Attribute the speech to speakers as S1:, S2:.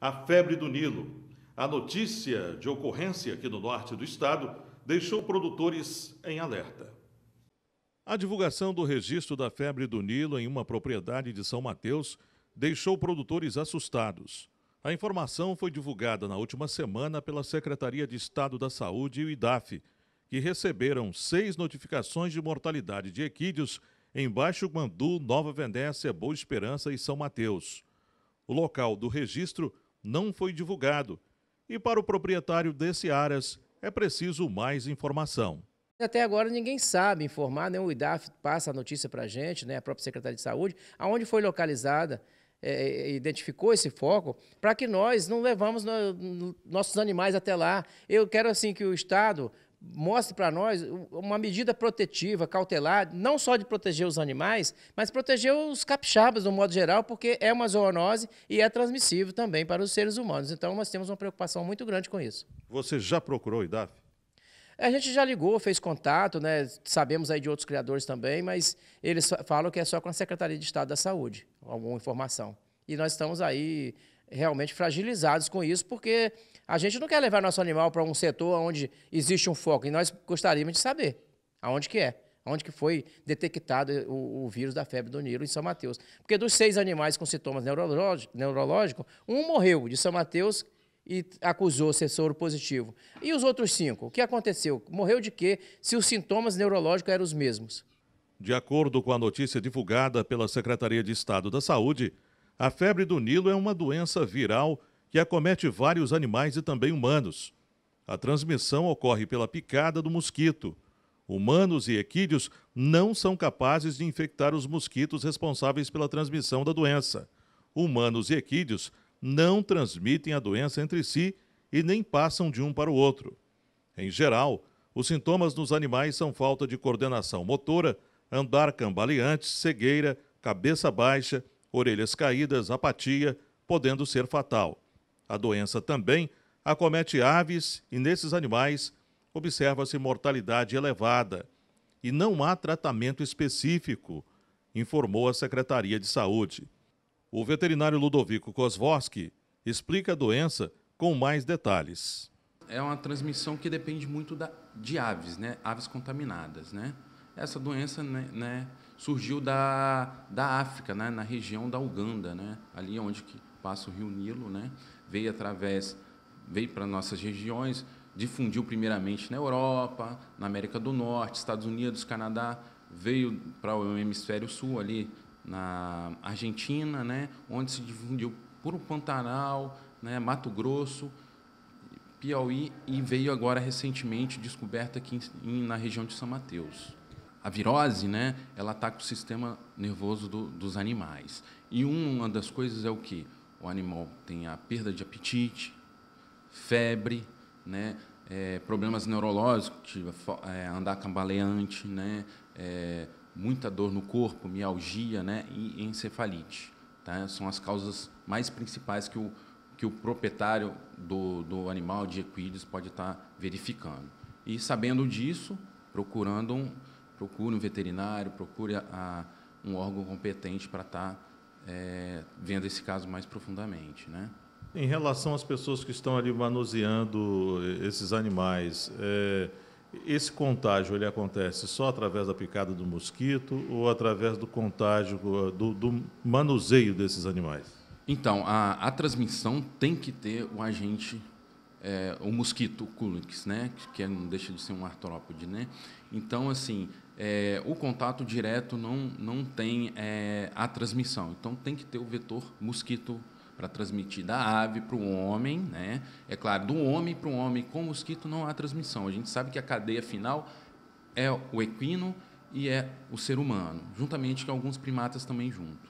S1: A febre do Nilo. A notícia de ocorrência aqui no norte do estado deixou produtores em alerta. A divulgação do registro da febre do Nilo em uma propriedade de São Mateus deixou produtores assustados. A informação foi divulgada na última semana pela Secretaria de Estado da Saúde e o IDAF, que receberam seis notificações de mortalidade de equídeos em Baixo Guandu, Nova Venécia, Boa Esperança e São Mateus. O local do registro não foi divulgado e para o proprietário desse Aras é preciso mais informação.
S2: Até agora ninguém sabe informar, né? o IDAF passa a notícia para a gente, né? a própria Secretaria de Saúde, aonde foi localizada, é, é identificou esse foco, para que nós não levamos no, no, nossos animais até lá. Eu quero assim que o Estado mostre para nós uma medida protetiva, cautelar, não só de proteger os animais, mas proteger os capixabas, no modo geral, porque é uma zoonose e é transmissível também para os seres humanos. Então, nós temos uma preocupação muito grande com isso. Você já procurou o IDAF? É, a gente já ligou, fez contato, né? sabemos aí de outros criadores também, mas eles falam que é só com a Secretaria de Estado da Saúde, alguma informação. E nós estamos aí realmente fragilizados com isso, porque a gente não quer levar nosso animal para um setor onde existe um foco. E nós gostaríamos de saber aonde que é, aonde que foi detectado o, o vírus da febre do Nilo em São Mateus. Porque dos seis animais com sintomas neurológicos, um morreu de São Mateus e acusou ser soro positivo. E os outros cinco? O que aconteceu? Morreu de quê? Se os sintomas neurológicos eram os mesmos?
S1: De acordo com a notícia divulgada pela Secretaria de Estado da Saúde, a febre do Nilo é uma doença viral que acomete vários animais e também humanos. A transmissão ocorre pela picada do mosquito. Humanos e equídeos não são capazes de infectar os mosquitos responsáveis pela transmissão da doença. Humanos e equídeos não transmitem a doença entre si e nem passam de um para o outro. Em geral, os sintomas nos animais são falta de coordenação motora, andar cambaleante, cegueira, cabeça baixa, orelhas caídas, apatia, podendo ser fatal. A doença também acomete aves e nesses animais observa-se mortalidade elevada e não há tratamento específico, informou a Secretaria de Saúde. O veterinário Ludovico Kosvoski explica a doença com mais detalhes.
S3: É uma transmissão que depende muito da, de aves, né? Aves contaminadas, né? Essa doença né, né, surgiu da, da África, né, na região da Uganda, né, ali onde que passa o rio Nilo, né, veio através, veio para nossas regiões, difundiu primeiramente na Europa, na América do Norte, Estados Unidos, Canadá, veio para o hemisfério sul ali na Argentina, né, onde se difundiu por o Pantanal, né, Mato Grosso, Piauí e veio agora recentemente descoberta aqui em, na região de São Mateus a virose, né, ela ataca tá o sistema nervoso do, dos animais. E uma das coisas é o que? O animal tem a perda de apetite, febre, né, é, problemas neurológicos, tipo, é, andar cambaleante, né, é, muita dor no corpo, mialgia né, e encefalite. Tá? São as causas mais principais que o, que o proprietário do, do animal de equídeos pode estar tá verificando. E sabendo disso, procurando um, procure um veterinário, procure a, a, um órgão competente para estar tá, é, vendo esse caso mais profundamente. Né?
S1: Em relação às pessoas que estão ali manuseando é, esses animais, é, esse contágio ele acontece só através da picada do mosquito ou através do contágio, é, do, do manuseio desses animais? Então, a, a, transmissão
S3: tem que ter o agente, é, o mosquito, o Culex, né? que, que não deixa de ser um artrópode. Né? Então, assim, é, o contato direto não, não tem é, a transmissão. Então, tem que ter o vetor mosquito para transmitir da ave para o homem. Né? É claro, do homem para o homem com mosquito não há transmissão. A gente sabe que a cadeia final é o equino e é o ser humano, juntamente com alguns primatas também junto.